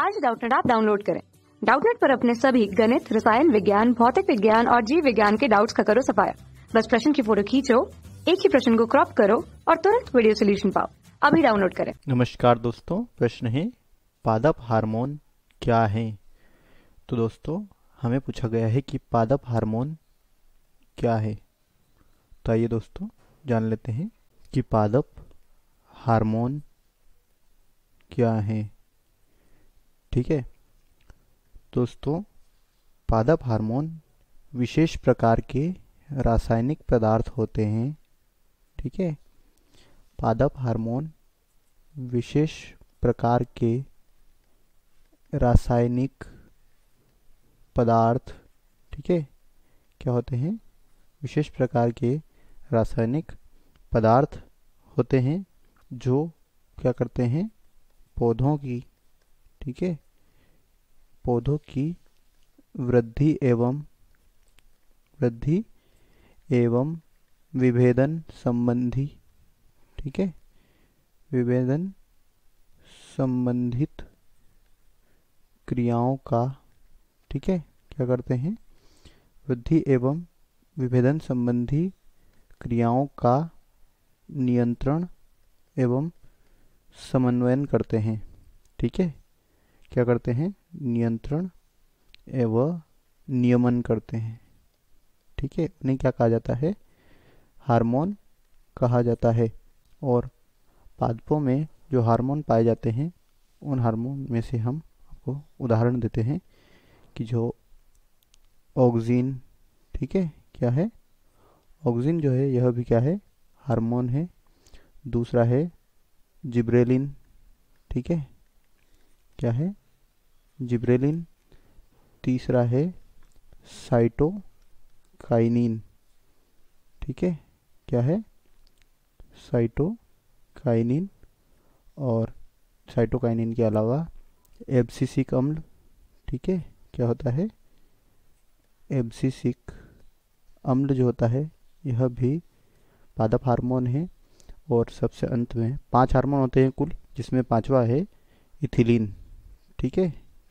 आज डाउटनेट आप डाउनलोड करें डाउटनेट पर अपने सभी गणित रसायन विज्ञान भौतिक विज्ञान और जीव विज्ञान के डाउट्स का करो सफाया बस प्रश्न की फोटो खींचो एक ही प्रश्न को क्रॉप करो और तुरंत वीडियो सोल्यूशन पाओ अभी डाउनलोड करें नमस्कार दोस्तों प्रश्न है पादप हार्मोन क्या है तो दोस्तों हमें पूछा गया है कि पादप हार्मोन क्या है तो आइए दोस्तों जान लेते हैं कि पादप हार्मोन क्या है ठीक है दोस्तों पादप हार्मोन विशेष प्रकार के रासायनिक पदार्थ होते हैं ठीक है पादप हार्मोन विशेष प्रकार के रासायनिक पदार्थ ठीक है क्या होते हैं विशेष प्रकार के रासायनिक पदार्थ होते हैं जो क्या करते हैं पौधों की ठीक है पौधों की वृद्धि एवं वृद्धि एवं विभेदन संबंधी ठीक है विभेदन संबंधित क्रियाओं का ठीक है क्या करते हैं वृद्धि एवं विभेदन संबंधी क्रियाओं का नियंत्रण एवं समन्वयन करते हैं ठीक है क्या करते हैं नियंत्रण एवं नियमन करते हैं ठीक है उन्हें क्या कहा जाता है हार्मोन कहा जाता है और पादपों में जो हार्मोन पाए जाते हैं उन हार्मोन में से हम आपको उदाहरण देते हैं कि जो ऑक्सीन ठीक है क्या है ऑक्सीन जो है यह भी क्या है हार्मोन है दूसरा है जिब्रेलिन ठीक है क्या है जिब्रेलिन तीसरा है साइटोकाइनिन ठीक है क्या है साइटोकाइनिन और साइटोकाइनिन के अलावा एब्सिसिक अम्ल ठीक है क्या होता है एब्सिसिक अम्ल जो होता है यह भी पादप हार्मोन है और सबसे अंत में पांच हार्मोन होते हैं कुल जिसमें पांचवा है इथिलीन ठीक है